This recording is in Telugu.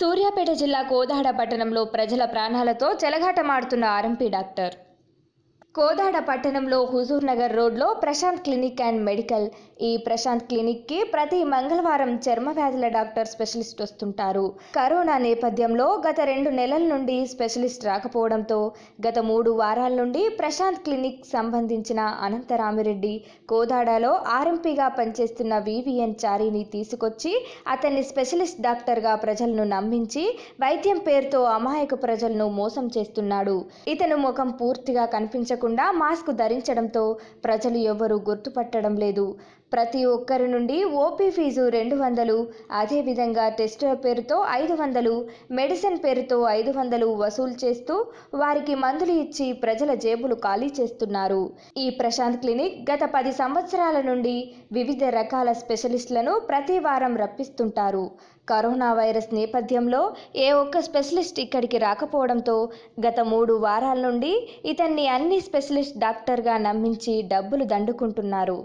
సూర్యాపేట జిల్లా కోదాడ పట్టణంలో ప్రజల ప్రాణాలతో చెలగాటమాడుతున్న ఆర్ఎంపీ డాక్టర్ కోదాడ పట్టణంలో హుజూర్ నగర్ రోడ్లో ప్రశాంత్ క్లినిక్ అండ్ మెడికల్ ఈ ప్రశాంత్ క్లినిక్కి ప్రతి మంగళవారం చర్మ వ్యాధుల డాక్టర్ స్పెషలిస్ట్ వస్తుంటారు కరోనా నేపథ్యంలో గత రెండు నెలల నుండి స్పెషలిస్ట్ రాకపోవడంతో గత మూడు వారాల నుండి ప్రశాంత్ క్లినిక్ సంబంధించిన అనంతరామిరెడ్డి కోదాడలో ఆర్ఎంపీగా పనిచేస్తున్న వివిఎన్ చారీని తీసుకొచ్చి అతన్ని స్పెషలిస్ట్ డాక్టర్గా ప్రజలను నమ్మించి వైద్యం పేరుతో అమాయక ప్రజలను మోసం చేస్తున్నాడు ఇతను ముఖం పూర్తిగా కనిపించకుండా లేకుండా మాస్క్ ధరించడంతో ప్రజలు ఎవరూ గుర్తుపట్టడం లేదు ప్రతి ఒక్కరి నుండి ఓపీ ఫీజు రెండు వందలు అదేవిధంగా టెస్ట్ పేరుతో ఐదు వందలు మెడిసిన్ పేరుతో ఐదు వందలు వసూలు చేస్తూ వారికి మందులు ఇచ్చి ప్రజల జేబులు ఖాళీ చేస్తున్నారు ఈ ప్రశాంత్ క్లినిక్ గత పది సంవత్సరాల నుండి వివిధ రకాల స్పెషలిస్టులను ప్రతి వారం రప్పిస్తుంటారు కరోనా వైరస్ నేపథ్యంలో ఏ ఒక్క స్పెషలిస్ట్ ఇక్కడికి రాకపోవడంతో గత మూడు వారాల నుండి ఇతన్ని అన్ని స్పెషలిస్ట్ డాక్టర్గా నమ్మించి డబ్బులు దండుకుంటున్నారు